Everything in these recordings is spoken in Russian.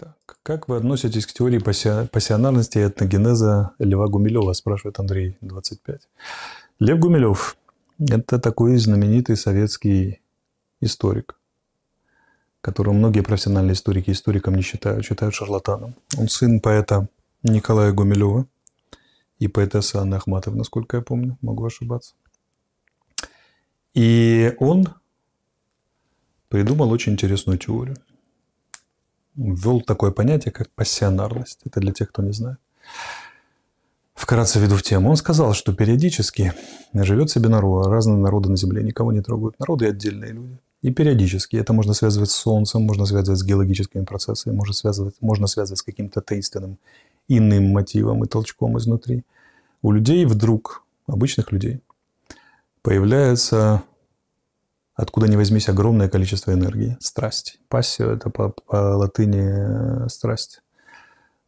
Так, как вы относитесь к теории пассионарности и этногенеза Льва Гумилева, спрашивает Андрей 25. Лев Гумилев – это такой знаменитый советский историк, которого многие профессиональные историки историком не считают, считают шарлатаном. Он сын поэта Николая Гумилева и поэтесса Анны Ахматовой, насколько я помню, могу ошибаться. И он придумал очень интересную теорию – ввел такое понятие, как пассионарность. Это для тех, кто не знает. Вкратце веду в тему. Он сказал, что периодически живет себе народ, разные народы на земле, никого не трогают. Народы и отдельные люди. И периодически. Это можно связывать с Солнцем, можно связывать с геологическими процессами, можно связывать, можно связывать с каким-то таинственным иным мотивом и толчком изнутри. У людей вдруг, обычных людей, появляется откуда не возьмись огромное количество энергии, страсти. Пассия – это по, по латыни э, страсть.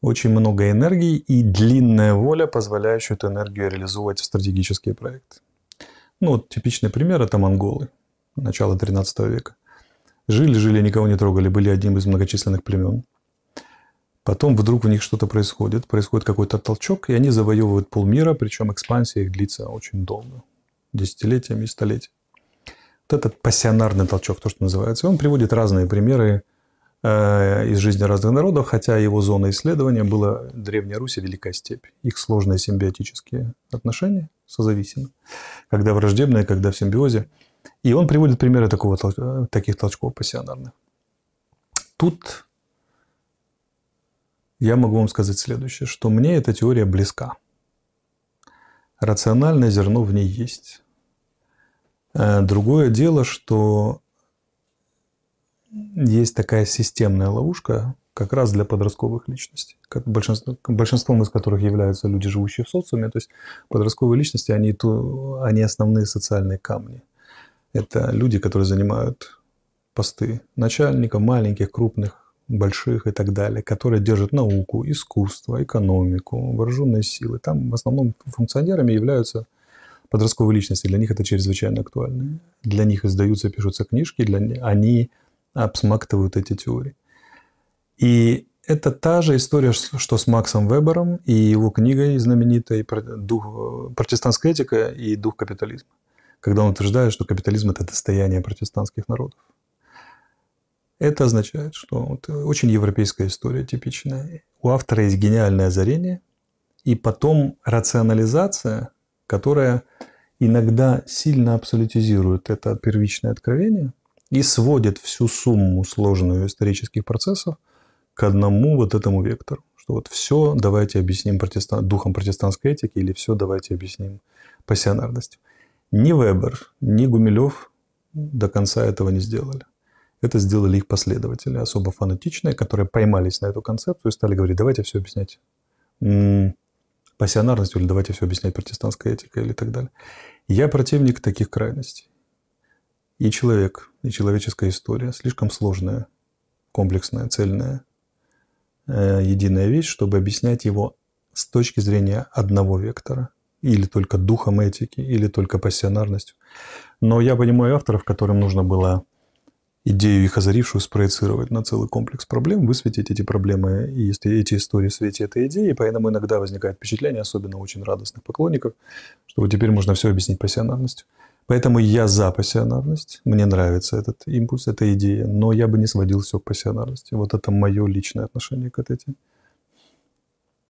Очень много энергии и длинная воля, позволяющая эту энергию реализовывать в стратегические проекты. Ну, вот типичный пример – это монголы, начала 13 века. Жили-жили, никого не трогали, были одним из многочисленных племен. Потом вдруг у них что-то происходит, происходит какой-то толчок, и они завоевывают полмира, причем экспансия их длится очень долго, десятилетиями и столетиями. Вот этот пассионарный толчок, то, что называется, он приводит разные примеры э, из жизни разных народов, хотя его зона исследования была Древняя Русь и Великая Степь. Их сложные симбиотические отношения созависимы, когда враждебные, когда в симбиозе. И он приводит примеры такого, э, таких толчков пассионарных. Тут я могу вам сказать следующее, что мне эта теория близка. Рациональное зерно в ней есть. Э, другое дело, что есть такая системная ловушка как раз для подростковых личностей, как большинство, большинством из которых являются люди, живущие в социуме. То есть подростковые личности, они, ту, они основные социальные камни. Это люди, которые занимают посты начальника, маленьких, крупных, больших и так далее, которые держат науку, искусство, экономику, вооруженные силы. Там в основном функционерами являются подростковые личности, для них это чрезвычайно актуально. Для них издаются, пишутся книжки, для... они обсмактывают эти теории. И это та же история, что с Максом Вебером и его книгой знаменитой «Дух, «Протестантская этика и дух капитализма», когда он утверждает, что капитализм – это достояние протестантских народов. Это означает, что вот очень европейская история типичная. У автора есть гениальное озарение, и потом рационализация – которая иногда сильно абсолютизирует это первичное откровение и сводит всю сумму сложную исторических процессов к одному вот этому вектору. Что вот все давайте объясним протестан... духом протестантской этики или все давайте объясним пассионарностью. Ни Вебер, ни Гумилев до конца этого не сделали. Это сделали их последователи, особо фанатичные, которые поймались на эту концепцию и стали говорить, давайте все объяснять пассионарностью, или давайте все объяснять протестантской этикой или так далее. Я противник таких крайностей. И человек, и человеческая история слишком сложная, комплексная, цельная, э, единая вещь, чтобы объяснять его с точки зрения одного вектора или только духом этики, или только пассионарностью. Но я понимаю авторов, которым нужно было идею их озарившую спроецировать на целый комплекс проблем, высветить эти проблемы и эти истории в свете этой идеи. И поэтому иногда возникает впечатление, особенно очень радостных поклонников, что вот теперь можно все объяснить пассионарностью. Поэтому я за пассионарность. Мне нравится этот импульс, эта идея, но я бы не сводил все к пассионарности. Вот это мое личное отношение к этой теме.